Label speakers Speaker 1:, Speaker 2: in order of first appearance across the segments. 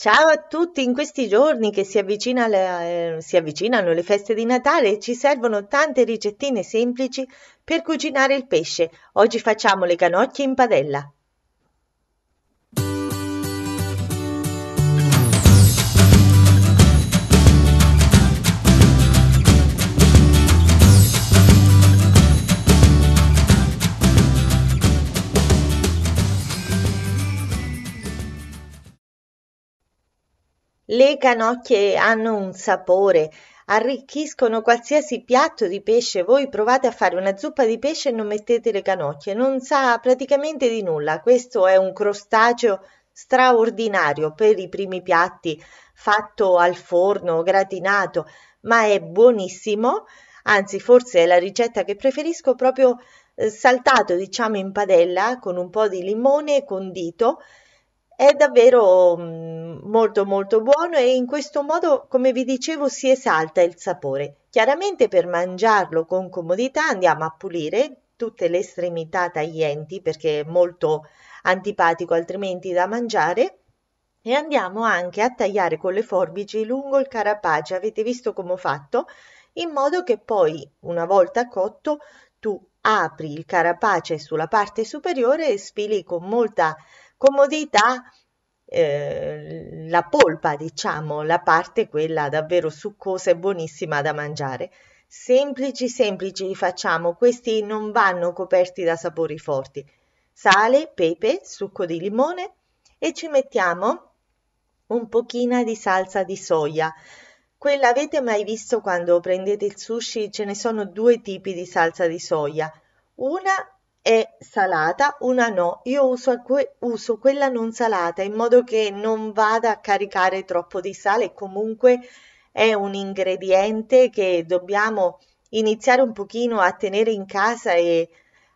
Speaker 1: Ciao a tutti, in questi giorni che si, avvicina la, eh, si, avvicinano le feste di Natale ci servono tante ricettine semplici per cucinare il pesce. Oggi facciamo le canocchie in padella. Le canocchie hanno un sapore, arricchiscono qualsiasi piatto di pesce. Voi provate a fare una zuppa di pesce e non mettete le canocchie, non sa praticamente di nulla. Questo è un crostaceo straordinario per i primi piatti, fatto al forno, gratinato, ma è buonissimo. Anzi, forse è la ricetta che preferisco proprio eh, saltato, diciamo, in padella con un po' di limone condito è davvero mm, molto molto buono e in questo modo come vi dicevo si esalta il sapore chiaramente per mangiarlo con comodità andiamo a pulire tutte le estremità taglienti perché è molto antipatico altrimenti da mangiare e andiamo anche a tagliare con le forbici lungo il carapace avete visto come ho fatto in modo che poi una volta cotto tu apri il carapace sulla parte superiore e sfili con molta comodità eh, la polpa, diciamo, la parte quella davvero succosa e buonissima da mangiare. Semplici, semplici li facciamo, questi non vanno coperti da sapori forti. Sale, pepe, succo di limone e ci mettiamo un pochino di salsa di soia. Quella avete mai visto quando prendete il sushi? Ce ne sono due tipi di salsa di soia. Una è salata, una no. Io uso, que- uso quella non salata in modo che non vada a caricare troppo di sale comunque è un ingrediente che dobbiamo iniziare un pochino a tenere in casa e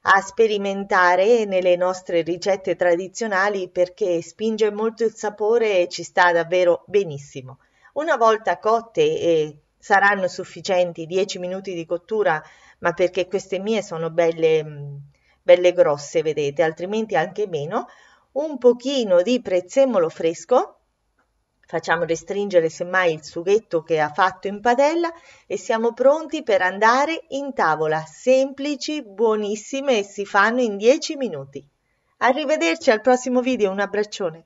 Speaker 1: a sperimentare nelle nostre ricette tradizionali perché spinge molto il sapore e ci sta davvero benissimo. Una volta cotte e saranno sufficienti 10 minuti di cottura, ma perché queste mie sono belle belle grosse, vedete, altrimenti anche meno, un pochino di prezzemolo fresco, facciamo restringere semmai il sughetto che ha fatto in padella e siamo pronti per andare in tavola, semplici, buonissime e si fanno in 10 minuti. Arrivederci al prossimo video, un abbraccione.